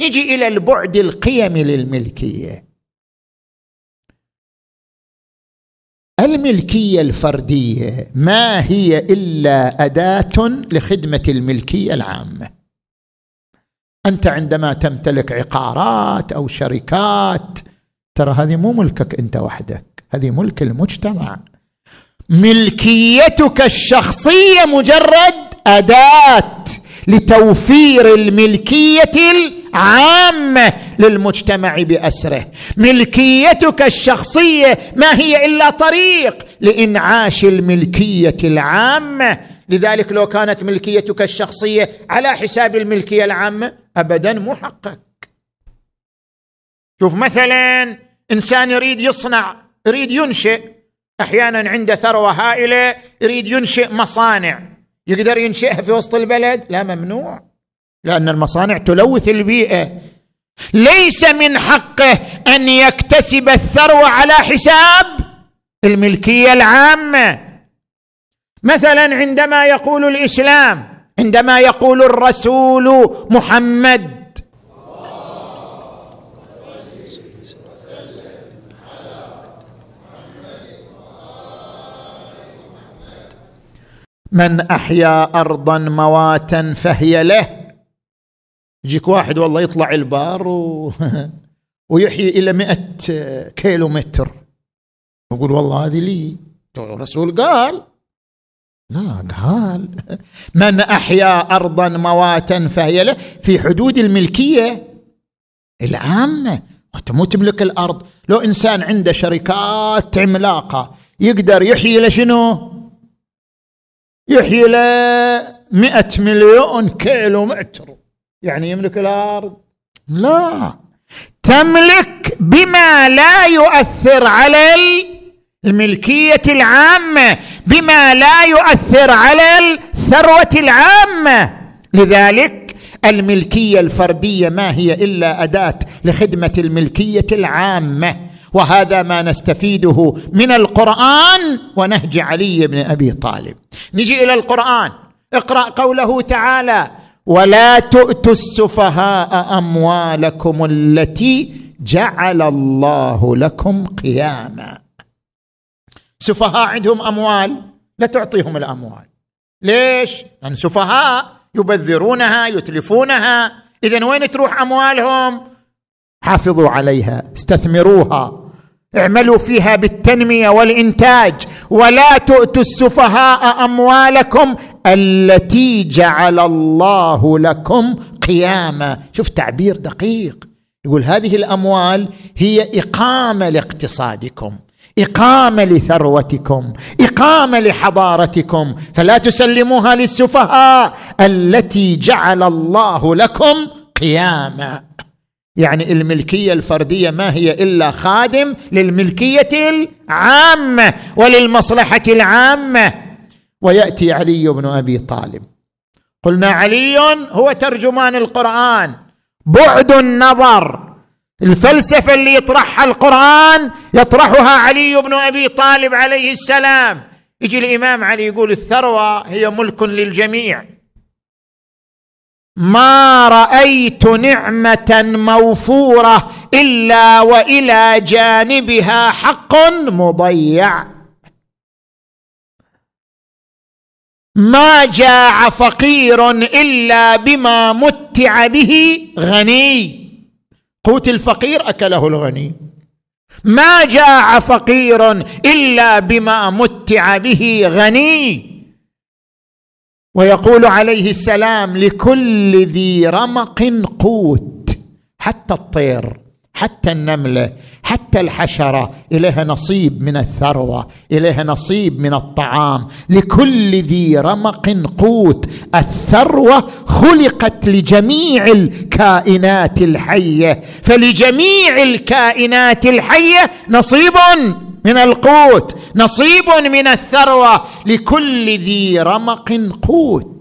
نجي الى البعد القيمي للملكيه الملكيه الفرديه ما هي الا اداه لخدمه الملكيه العامه انت عندما تمتلك عقارات او شركات ترى هذه مو ملكك انت وحدك هذه ملك المجتمع ملكيتك الشخصيه مجرد اداه لتوفير الملكيه عامه للمجتمع باسره ملكيتك الشخصيه ما هي الا طريق لانعاش الملكيه العامه لذلك لو كانت ملكيتك الشخصيه على حساب الملكيه العامه ابدا مو حقك شوف مثلا انسان يريد يصنع يريد ينشئ احيانا عنده ثروه هائله يريد ينشئ مصانع يقدر ينشئها في وسط البلد لا ممنوع لان المصانع تلوث البيئه ليس من حقه ان يكتسب الثروه على حساب الملكيه العامه مثلا عندما يقول الاسلام عندما يقول الرسول محمد من احيا ارضا مواتا فهي له يجيك واحد والله يطلع البار و... ويحيي إلى مئة كيلو متر يقول والله هذه لي الرسول قال لا قال من أحيا أرضا مواتا فهي له في حدود الملكية العامة أنت مو تملك الأرض لو إنسان عنده شركات عملاقة يقدر يحيي شنو؟ يحيي له 100 مليون كيلو متر يعني يملك الارض لا تملك بما لا يؤثر على الملكيه العامه بما لا يؤثر على الثروه العامه لذلك الملكيه الفرديه ما هي الا اداه لخدمه الملكيه العامه وهذا ما نستفيده من القران ونهج علي بن ابي طالب نجي الى القران اقرا قوله تعالى ولا تؤتوا السفهاء اموالكم التي جعل الله لكم قياما سفهاء عندهم اموال لا تعطيهم الاموال ليش لان سفهاء يبذرونها يتلفونها اذا وين تروح اموالهم حافظوا عليها استثمروها اعملوا فيها بالتنميه والانتاج ولا تؤتوا السفهاء اموالكم التي جعل الله لكم قياما شوف تعبير دقيق يقول هذه الاموال هي اقامه لاقتصادكم اقامه لثروتكم اقامه لحضارتكم فلا تسلموها للسفهاء التي جعل الله لكم قياما يعني الملكيه الفرديه ما هي الا خادم للملكيه العامه وللمصلحه العامه وياتي علي بن ابي طالب قلنا علي هو ترجمان القران بعد النظر الفلسفه اللي يطرحها القران يطرحها علي بن ابي طالب عليه السلام يجي الامام علي يقول الثروه هي ملك للجميع ما رايت نعمه موفوره الا والى جانبها حق مضيع ما جاع فقير الا بما متع به غني قوت الفقير اكله الغني ما جاع فقير الا بما متع به غني ويقول عليه السلام لكل ذي رمق قوت حتى الطير حتى النمله حتى الحشره اليها نصيب من الثروه اليها نصيب من الطعام لكل ذي رمق قوت الثروه خلقت لجميع الكائنات الحيه فلجميع الكائنات الحيه نصيب من القوت نصيب من الثروه لكل ذي رمق قوت